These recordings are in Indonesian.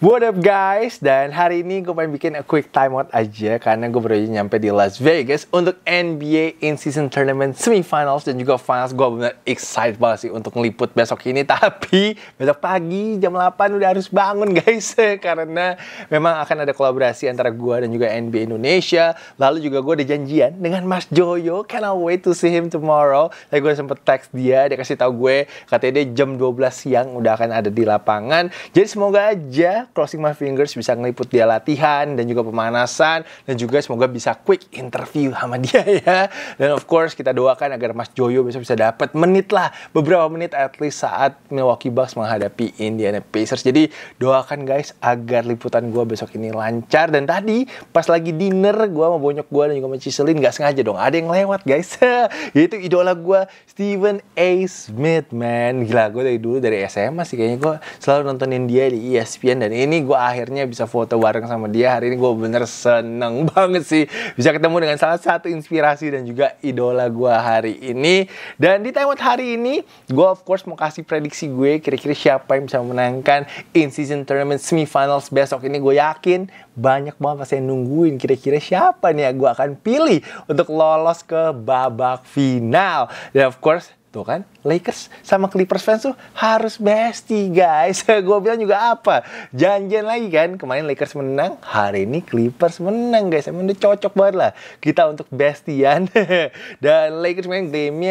What up guys, dan hari ini gue pengen bikin a quick timeout aja karena gue baru aja nyampe di Las Vegas untuk NBA in-season tournament semifinals dan juga finals. Gue benar excited banget sih untuk ngeliput besok ini, tapi besok pagi jam 8 udah harus bangun guys karena memang akan ada kolaborasi antara gue dan juga NBA Indonesia. Lalu juga gue ada janjian dengan Mas Joyo, Can I wait to see him tomorrow. Tapi gue sempet teks dia, dia kasih tahu gue katanya dia jam 12 siang udah akan ada di lapangan. Jadi semoga aja Crossing My Fingers bisa ngeliput dia latihan dan juga pemanasan dan juga semoga bisa quick interview sama dia ya. Dan of course kita doakan agar Mas Joyo besok bisa dapat menit lah, beberapa menit at least saat Milwaukee Bucks menghadapi Indiana Pacers. Jadi doakan guys agar liputan gue besok ini lancar dan tadi pas lagi dinner gue mau bonyok gue dan juga mau Ciselin nggak sengaja dong ada yang lewat guys yaitu idola gue Steven A. Smith man gila gue dari dulu dari SMA sih kayaknya gue selalu nontonin dia di ESPN dan ini gue akhirnya bisa foto bareng sama dia hari ini gue bener seneng banget sih bisa ketemu dengan salah satu inspirasi dan juga idola gue hari ini dan di timeout hari ini gue of course mau kasih prediksi gue kira-kira siapa yang bisa menangkan in season tournament semifinals besok ini gue yakin banyak banget pasti yang nungguin kira-kira siapa nih ya gue akan pilih untuk lolos ke babak final dan of course Tuh kan, Lakers sama Clippers fans tuh harus bestie guys. gue bilang juga apa, janjian lagi kan. Kemarin Lakers menang, hari ini Clippers menang guys. Emang udah cocok banget lah kita untuk bestian. Dan Lakers main game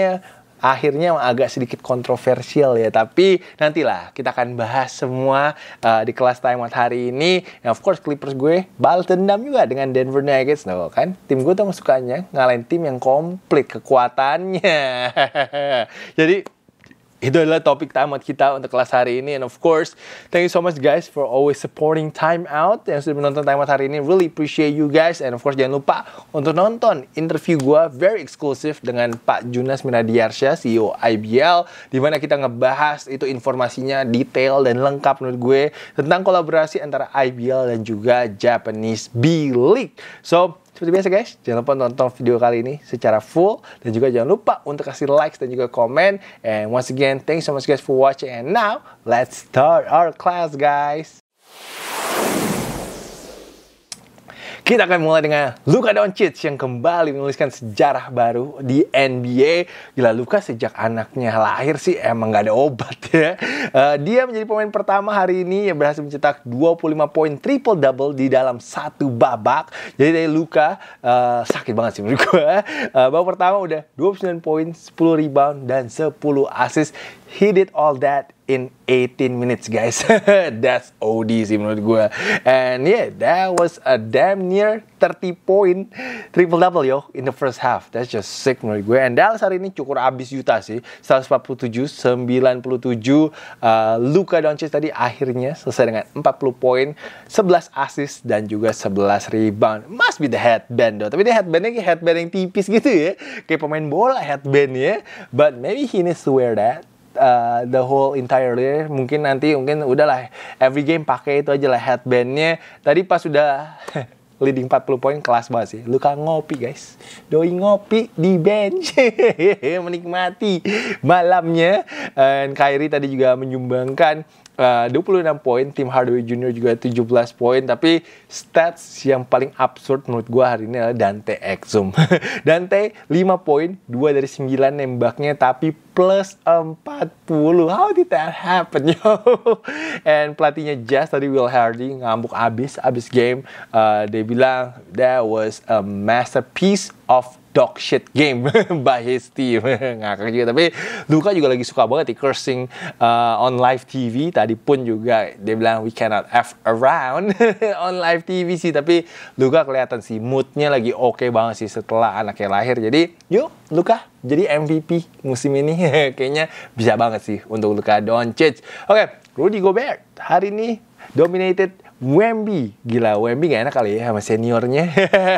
akhirnya agak sedikit kontroversial ya tapi nantilah kita akan bahas semua uh, di kelas timeout hari ini nah, of course Clippers gue bal dendam juga dengan Denver Nuggets no, nah, kan tim gue tuh sukanya ngalahin tim yang komplit kekuatannya jadi itu adalah topik tamat kita untuk kelas hari ini and of course thank you so much guys for always supporting time out yang sudah menonton time out hari ini really appreciate you guys and of course jangan lupa untuk nonton interview gue very exclusive dengan Pak Junas Minadiarsya CEO IBL di mana kita ngebahas itu informasinya detail dan lengkap menurut gue tentang kolaborasi antara IBL dan juga Japanese B League so seperti biasa guys, jangan lupa nonton video kali ini secara full dan juga jangan lupa untuk kasih likes dan juga komen. And once again, thanks so much guys for watching. And now, let's start our class guys. Kita akan mulai dengan Luka Doncic yang kembali menuliskan sejarah baru di NBA. Gila, Luka sejak anaknya lahir sih emang gak ada obat ya. Uh, dia menjadi pemain pertama hari ini yang berhasil mencetak 25 poin triple-double di dalam satu babak. Jadi dari Luka, uh, sakit banget sih menurut gue. Uh, babak pertama udah 29 poin, 10 rebound, dan 10 assist. He did all that in 18 minutes guys that's OD sih menurut gue and yeah that was a damn near 30 point triple double yo in the first half that's just sick menurut gue and Dallas hari ini cukur abis Utah sih 147 97 uh, Luka Doncic tadi akhirnya selesai dengan 40 poin 11 assist dan juga 11 rebound must be the headband though tapi dia headbandnya kayak headband yang tipis gitu ya kayak pemain bola headbandnya but maybe he needs to wear that uh, the whole entire entirely mungkin nanti mungkin udahlah every game pakai itu aja lah headbandnya tadi pas sudah leading 40 poin kelas banget sih. Luka ngopi guys. Doi ngopi di bench. Menikmati malamnya. And Kyrie tadi juga menyumbangkan Eh, uh, 26 poin, tim Hardaway Junior juga 17 poin, tapi stats yang paling absurd menurut gue hari ini adalah Dante Exum. Dante 5 poin, 2 dari 9 nembaknya, tapi plus 40. How did that happen, yo? And pelatihnya Jazz tadi Will Hardy ngambuk abis, abis game. Uh, dia bilang, that was a masterpiece of dog shit game by his team ngakak juga tapi Luka juga lagi suka banget di cursing uh, on live TV tadi pun juga dia bilang we cannot f around on live TV sih tapi Luka kelihatan sih moodnya lagi oke okay banget sih setelah anaknya lahir jadi yuk Luka jadi MVP musim ini kayaknya bisa banget sih untuk Luka Doncic oke okay, Rudy Gobert hari ini dominated Wemby gila Wemby gak enak kali ya sama seniornya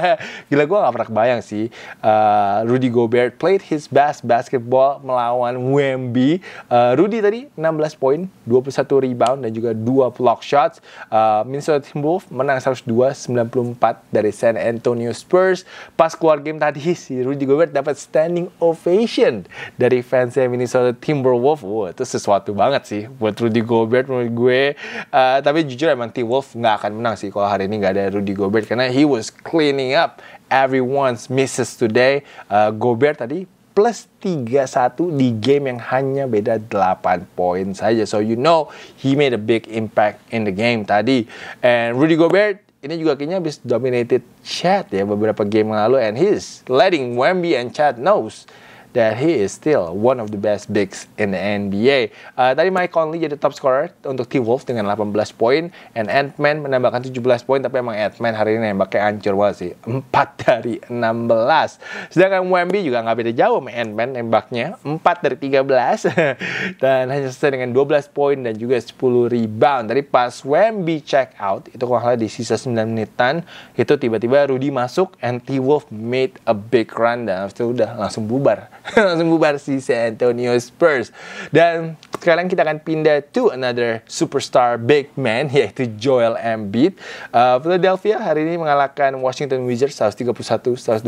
gila gue gak pernah kebayang sih uh, Rudy Gobert played his best basketball melawan Wemby uh, Rudy tadi 16 poin 21 rebound dan juga 2 block shots uh, Minnesota Timberwolves menang 102-94 dari San Antonio Spurs pas keluar game tadi si Rudy Gobert dapat standing ovation dari fansnya Minnesota Timberwolves wow, itu sesuatu banget sih buat Rudy Gobert menurut gue uh, tapi jujur emang Timberwolves nggak akan menang sih kalau hari ini nggak ada Rudy Gobert karena he was cleaning up everyone's misses today. Uh, Gobert tadi plus tiga satu di game yang hanya beda 8 poin saja. So you know he made a big impact in the game tadi. And Rudy Gobert ini juga kayaknya habis dominated Chat ya beberapa game yang lalu and he's letting Wemby and Chad knows that he is still one of the best bigs in the NBA. Uh, tadi Mike Conley jadi top scorer untuk T-Wolves dengan 18 poin and Ant-Man menambahkan 17 poin tapi emang Ant-Man hari ini nembaknya hancur banget sih. 4 dari 16. Sedangkan Wemby juga nggak beda jauh sama Ant-Man nembaknya 4 dari 13 dan hanya selesai dengan 12 poin dan juga 10 rebound. Tadi pas Wemby check out itu kalau di sisa 9 menitan itu tiba-tiba Rudy masuk and t Wolves made a big run dan itu udah langsung bubar langsung bubar si San Antonio Spurs. Dan sekarang kita akan pindah to another superstar big man yaitu Joel Embiid. Uh, Philadelphia hari ini mengalahkan Washington Wizards 131-126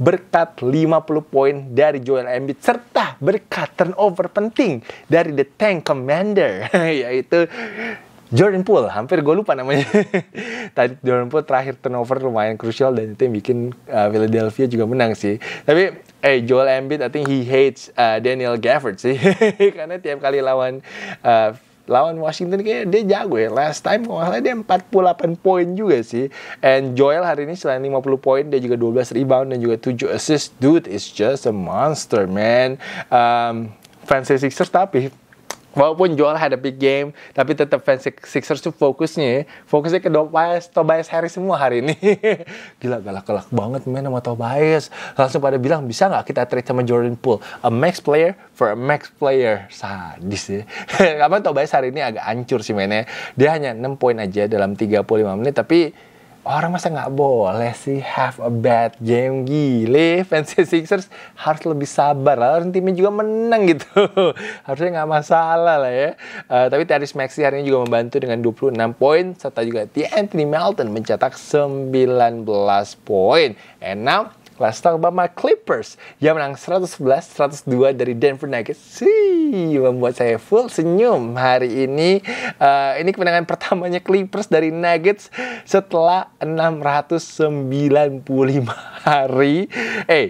berkat 50 poin dari Joel Embiid serta berkat turnover penting dari the tank commander yaitu Jordan Poole, hampir gue lupa namanya. Tadi Jordan Poole terakhir turnover lumayan krusial dan itu yang bikin uh, Philadelphia juga menang sih. Tapi eh Joel Embiid I think he hates uh, Daniel Gafford sih. Karena tiap kali lawan uh, lawan Washington kayak dia jago ya. Last time kalau salah dia 48 poin juga sih. And Joel hari ini selain 50 poin dia juga 12 rebound dan juga 7 assist. Dude is just a monster man. Um, fans Sixers tapi walaupun Joel had a big game, tapi tetap fans Sixers tuh fokusnya, fokusnya ke Tobias, Tobias Harris semua hari ini. Gila galak-galak banget main sama Tobias. Langsung pada bilang, bisa nggak kita trade sama Jordan Poole? A max player for a max player. Sadis ya. Karena Tobias hari ini agak ancur sih mainnya. Dia hanya 6 poin aja dalam 35 menit, tapi orang masa nggak boleh sih have a bad game gile fans Sixers harus lebih sabar lah orang timnya juga menang gitu harusnya nggak masalah lah ya uh, tapi Tyrese Maxey hari ini juga membantu dengan 26 poin serta juga Anthony Melton mencetak 19 poin and now Las Alabama Clippers yang menang 111-102 dari Denver Nuggets. Sih, membuat saya full senyum hari ini. Uh, ini kemenangan pertamanya Clippers dari Nuggets setelah 695 hari. Eh, hey,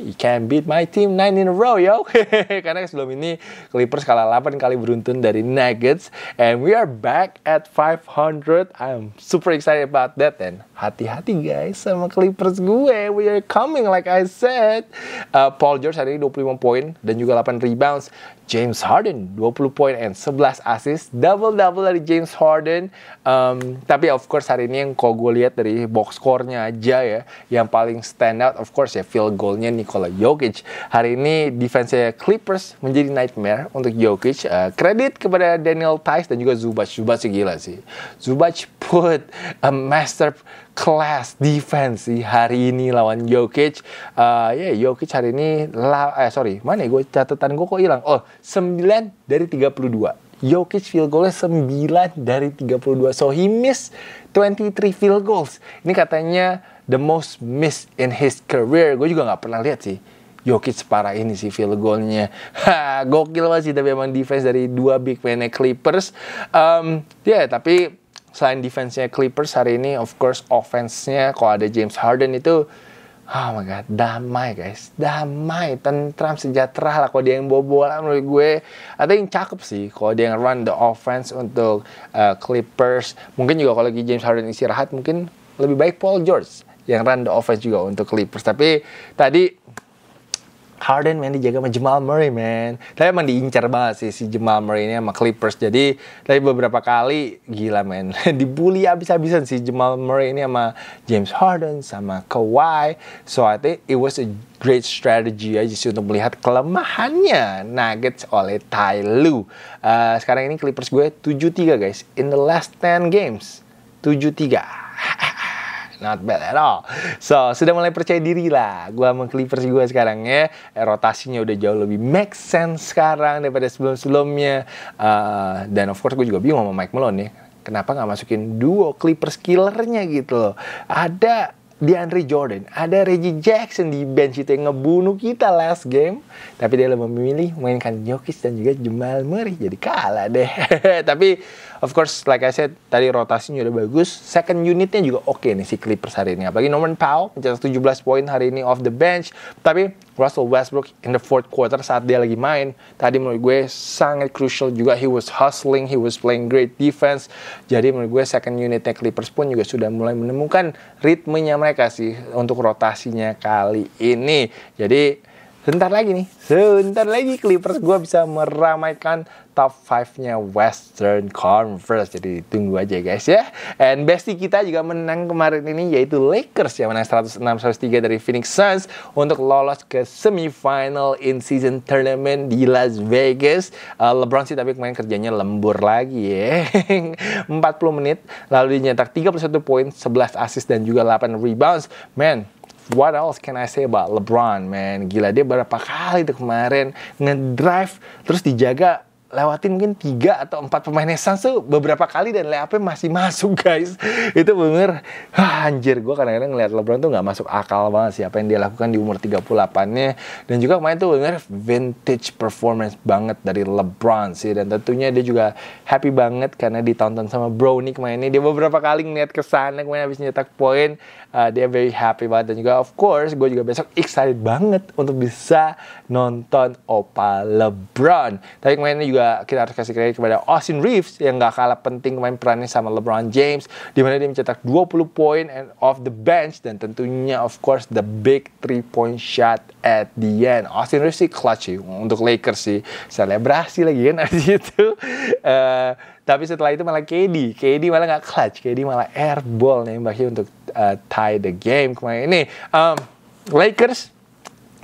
he can beat my team nine in a row yo karena sebelum ini Clippers kalah 8 kali beruntun dari Nuggets and we are back at 500 I'm super excited about that and hati-hati guys sama Clippers gue we are coming like I said uh, Paul George hari ini 25 poin dan juga 8 rebounds James Harden 20 poin and 11 assist double double dari James Harden um, tapi of course hari ini yang kau gue lihat dari box score-nya aja ya yang paling stand out of course ya field goalnya Nikola Jokic hari ini defense Clippers menjadi nightmare untuk Jokic uh, kredit kepada Daniel Tice dan juga Zubac Zubac sih gila sih Zubac put a master class defense sih hari ini lawan Jokic. Uh, ya yeah, Jokic hari ini la eh sorry, mana ya gue catatan gue kok hilang. Oh, 9 dari 32. Jokic field goalnya 9 dari 32. So he missed 23 field goals. Ini katanya the most missed in his career. Gue juga nggak pernah lihat sih. Jokic separah ini sih field goalnya. Ha, gokil banget sih tapi emang defense dari dua big man Clippers. Um, ya yeah, tapi selain defense-nya Clippers hari ini of course offense-nya kalau ada James Harden itu oh my god damai guys damai tentram sejahtera lah kalau dia yang bawa bola menurut gue atau yang cakep sih kalau dia yang run the offense untuk uh, Clippers mungkin juga kalau lagi James Harden istirahat mungkin lebih baik Paul George yang run the offense juga untuk Clippers tapi tadi Harden main dijaga sama Jamal Murray man Tapi emang diincar banget sih si Jamal Murray ini sama Clippers Jadi tapi beberapa kali gila man Dibully abis-abisan si Jamal Murray ini sama James Harden sama Kawhi So I think it was a great strategy aja sih untuk melihat kelemahannya Nuggets oleh Ty Lue uh, Sekarang ini Clippers gue 7-3 guys In the last 10 games 7-3 not bad at all. So, sudah mulai percaya diri lah. Gue sama Clippers gue sekarang ya. Eh, rotasinya udah jauh lebih make sense sekarang daripada sebelum-sebelumnya. Uh, dan of course gue juga bingung sama Mike Malone ya. Kenapa nggak masukin duo Clippers killernya gitu loh. Ada Andre Jordan, ada Reggie Jackson di bench itu yang ngebunuh kita last game. Tapi dia lebih memilih mainkan Jokis dan juga Jamal Murray. Jadi kalah deh. Tapi Of course, like I said, tadi rotasinya udah bagus. Second unitnya juga oke okay nih si Clippers hari ini. Apalagi Norman Powell mencetak 17 poin hari ini off the bench. Tapi Russell Westbrook in the fourth quarter saat dia lagi main, tadi menurut gue sangat crucial juga. He was hustling, he was playing great defense. Jadi menurut gue second unitnya Clippers pun juga sudah mulai menemukan ritmenya mereka sih untuk rotasinya kali ini. Jadi Sebentar lagi nih, sebentar lagi Clippers gue bisa meramaikan top 5-nya Western Conference. Jadi tunggu aja guys ya. And bestie kita juga menang kemarin ini yaitu Lakers yang menang 106-103 dari Phoenix Suns untuk lolos ke semifinal in season tournament di Las Vegas. Uh, LeBron sih tapi kemarin kerjanya lembur lagi ya. 40 menit lalu dinyetak 31 poin, 11 assist dan juga 8 rebounds. Man, what else can I say about LeBron, man? Gila, dia berapa kali tuh kemarin ngedrive, terus dijaga lewatin mungkin tiga atau empat pemain Suns tuh beberapa kali dan layupnya masih masuk guys itu bener ah, anjir gue kadang-kadang ngeliat LeBron tuh nggak masuk akal banget sih apa yang dia lakukan di umur 38-nya dan juga main tuh bener vintage performance banget dari LeBron sih dan tentunya dia juga happy banget karena ditonton sama Brownie kemarin ini dia beberapa kali ngeliat ke sana kemarin habis nyetak poin uh, dia very happy banget dan juga of course gue juga besok excited banget untuk bisa nonton Opa LeBron tapi kemarin juga juga kita harus kasih kredit kepada Austin Reeves yang nggak kalah penting main perannya sama LeBron James di mana dia mencetak 20 poin and off the bench dan tentunya of course the big three point shot at the end. Austin Reeves sih clutch sih untuk Lakers sih selebrasi lagi kan di situ. Uh, tapi setelah itu malah KD, KD malah nggak clutch, KD malah airball nembaknya untuk uh, tie the game kemarin ini. Um, Lakers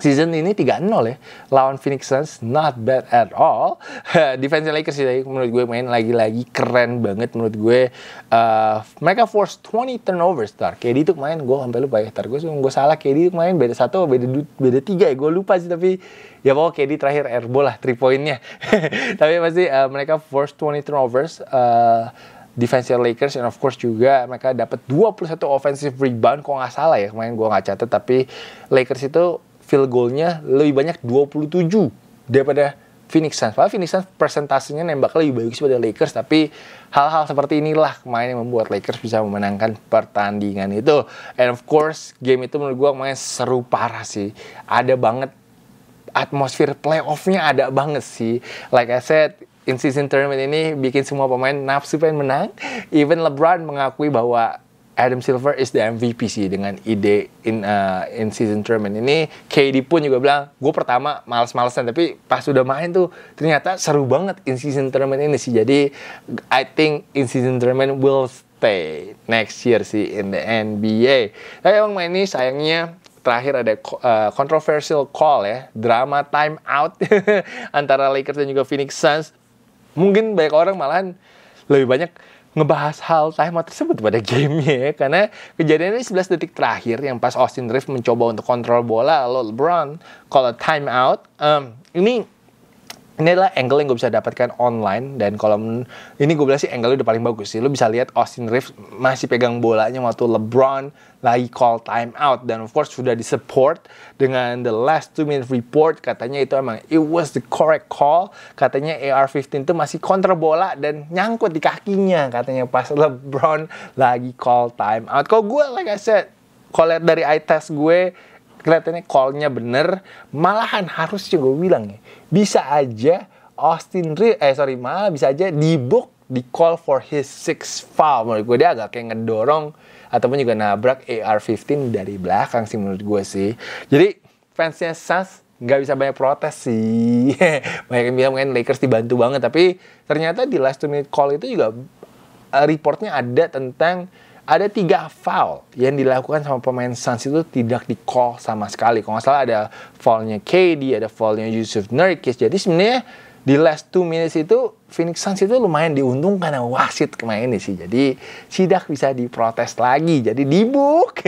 season ini 3-0 ya lawan Phoenix Suns not bad at all defense Lakers sih menurut gue main lagi-lagi keren banget menurut gue uh, mereka force 20 turnovers star KD itu main gue sampai lupa ya tar gue gue salah KD itu main beda satu beda beda tiga ya gue lupa sih tapi ya pokoknya KD terakhir air lah 3 poinnya tapi pasti uh, mereka force 20 turnovers uh, eh, defensive Lakers and of course juga mereka dapat 21 offensive rebound kok nggak salah ya main gue nggak catat tapi Lakers itu field goalnya lebih banyak 27 daripada Phoenix Suns. Padahal Phoenix Suns presentasinya nembak lebih bagus pada Lakers, tapi hal-hal seperti inilah main yang membuat Lakers bisa memenangkan pertandingan itu. And of course, game itu menurut gue main seru parah sih. Ada banget atmosfer playoffnya ada banget sih. Like I said, in season tournament ini bikin semua pemain nafsu pengen menang. Even LeBron mengakui bahwa Adam Silver is the MVP sih dengan ide in uh, in season tournament ini KD pun juga bilang gue pertama males-malesan tapi pas sudah main tuh ternyata seru banget in season tournament ini sih jadi I think in season tournament will stay next year sih in the NBA tapi emang main ini sayangnya terakhir ada uh, controversial call ya drama time out antara Lakers dan juga Phoenix Suns mungkin banyak orang malahan lebih banyak ngebahas hal time out tersebut pada gamenya ya. Karena kejadiannya 11 detik terakhir yang pas Austin Reeves mencoba untuk kontrol bola lalu LeBron kalau time out. Um, ini ini adalah angle yang gue bisa dapatkan online dan kalau ini gue bilang sih angle udah paling bagus sih Lu bisa lihat Austin Reeves masih pegang bolanya waktu LeBron lagi call time out dan of course sudah disupport dengan the last two minute report katanya itu emang it was the correct call katanya AR-15 itu masih kontra bola dan nyangkut di kakinya katanya pas LeBron lagi call time out kalau gue like I said kalau lihat dari eye test gue kelihatannya callnya bener malahan harusnya gue bilang ya bisa aja Austin Reed, eh sorry malah bisa aja di book di call for his six foul menurut gue dia agak kayak ngedorong ataupun juga nabrak AR-15 dari belakang sih menurut gue sih jadi fansnya Suns nggak bisa banyak protes sih banyak yang bilang mungkin Lakers dibantu banget tapi ternyata di last minute call itu juga eh, reportnya ada tentang ada tiga foul yang dilakukan sama pemain Suns itu tidak di call sama sekali. Kalau nggak salah ada foulnya KD, ada foulnya Yusuf Nurkic. Jadi sebenarnya di last two minutes itu Phoenix Suns itu lumayan diuntungkan yang wasit kemarin ini sih. Jadi sidak bisa diprotes lagi. Jadi dibuk.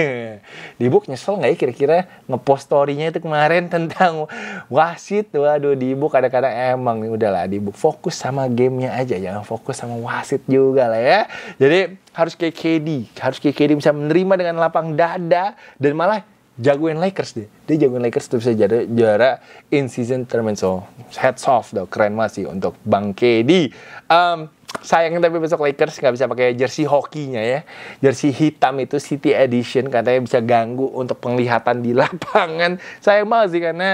Dibuk nyesel nggak ya kira-kira ngepost storynya itu kemarin tentang wasit. Waduh dibuk kadang-kadang emang nih udahlah dibuk. Fokus sama gamenya aja. Jangan fokus sama wasit juga lah ya. Jadi harus kayak KD. Harus kayak KD bisa menerima dengan lapang dada. Dan malah jagoin Lakers dia. Dia jagoin Lakers tuh bisa jadi juara in season tournament. So, heads off dong. Keren banget sih untuk Bang KD. Um, sayangnya tapi besok Lakers nggak bisa pakai jersey hokinya ya. Jersey hitam itu City Edition katanya bisa ganggu untuk penglihatan di lapangan. Sayang banget sih karena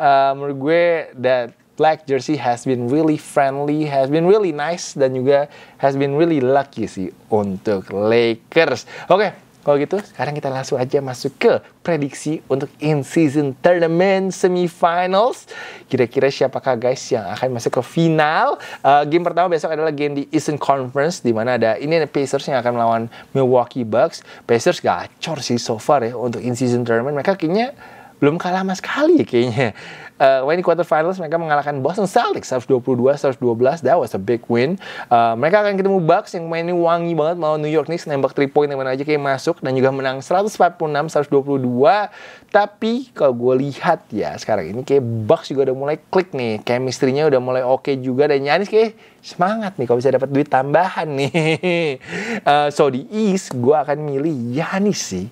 uh, menurut gue that black jersey has been really friendly, has been really nice dan juga has been really lucky sih untuk Lakers. Oke, okay, kalau gitu, sekarang kita langsung aja masuk ke prediksi untuk in-season tournament semifinals. Kira-kira siapakah guys yang akan masuk ke final? Uh, game pertama besok adalah game di Eastern Conference, di mana ada ini ada Pacers yang akan melawan Milwaukee Bucks. Pacers gacor sih so far ya untuk in-season tournament. Mereka kayaknya belum kalah sama sekali ya kayaknya uh, when di quarter finals mereka mengalahkan Boston Celtics 122-112. That was a big win. Uh, mereka akan ketemu Bucks yang mainnya wangi banget mau New York Knicks nembak 3 point yang mana aja kayak masuk dan juga menang 146-122. Tapi kalau gue lihat ya sekarang ini kayak Bucks juga udah mulai klik nih. Chemistry-nya udah mulai oke okay juga dan Nyanis kayak semangat nih kalau bisa dapat duit tambahan nih. Uh, so di East gue akan milih Yanis sih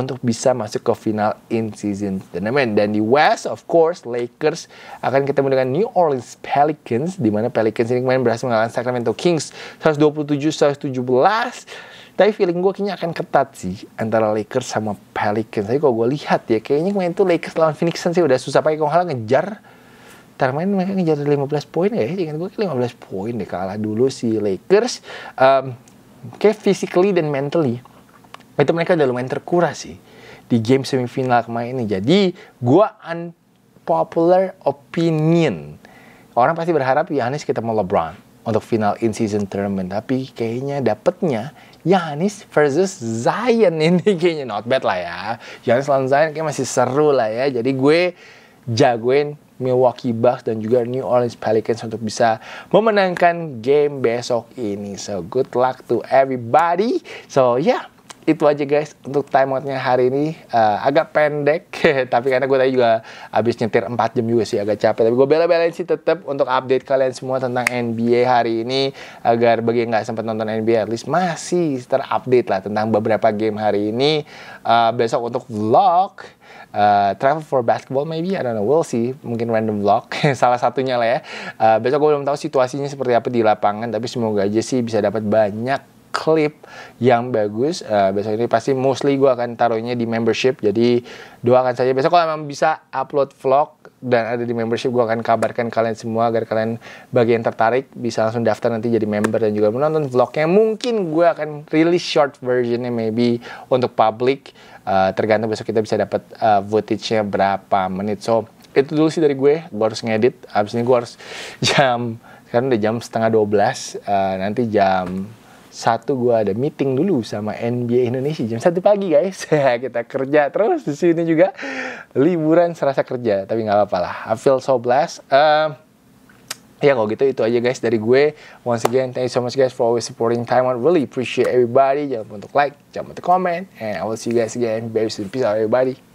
untuk bisa masuk ke final in season tournament. Dan di West, of course, Lakers akan ketemu dengan New Orleans Pelicans, di mana Pelicans ini kemarin berhasil mengalahkan Sacramento Kings 127-117. Tapi feeling gue kayaknya akan ketat sih antara Lakers sama Pelicans. Tapi kalau gue lihat ya, kayaknya kemarin itu Lakers lawan Phoenix Suns sih ya udah susah pakai kalau ngejar Termain mereka ngejar 15 poin ya, dengan gue 15 poin deh kalah dulu si Lakers. Um, kayak physically dan mentally itu mereka udah lumayan terkuras sih di game semifinal kemarin ini. Jadi gue unpopular opinion. Orang pasti berharap Yanis mau LeBron untuk final in season tournament, tapi kayaknya dapetnya Yanis versus Zion ini kayaknya not bad lah ya. Yanis lawan Zion kayak masih seru lah ya. Jadi gue jagoin Milwaukee Bucks dan juga New Orleans Pelicans untuk bisa memenangkan game besok ini. So good luck to everybody. So yeah, itu aja guys untuk timeoutnya hari ini uh, agak pendek tapi karena gue tadi juga habis nyetir 4 jam juga sih agak capek tapi gue bela-belain sih tetap untuk update kalian semua tentang NBA hari ini agar bagi yang nggak sempat nonton NBA at least masih terupdate lah tentang beberapa game hari ini uh, besok untuk vlog Uh, travel for basketball maybe I don't know we'll see mungkin random vlog salah satunya lah ya uh, besok gue belum tahu situasinya seperti apa di lapangan tapi semoga aja sih bisa dapat banyak klip yang bagus uh, besok ini pasti mostly gue akan taruhnya di membership jadi doakan saja besok kalau memang bisa upload vlog dan ada di membership gue akan kabarkan kalian semua agar kalian bagi yang tertarik bisa langsung daftar nanti jadi member dan juga menonton vlognya mungkin gue akan rilis short versionnya maybe untuk public uh, tergantung besok kita bisa dapat uh, footage-nya berapa menit so itu dulu sih dari gue gue harus ngedit abis ini gue harus jam sekarang udah jam setengah 12 uh, nanti jam satu gue ada meeting dulu sama NBA Indonesia jam satu pagi guys kita kerja terus di sini juga liburan serasa kerja tapi nggak apa-apa lah I feel so blessed uh, ya kalau gitu itu aja guys dari gue once again thank you so much guys for always supporting Taiwan really appreciate everybody jangan lupa untuk like jangan lupa untuk comment and I will see you guys again very soon peace out everybody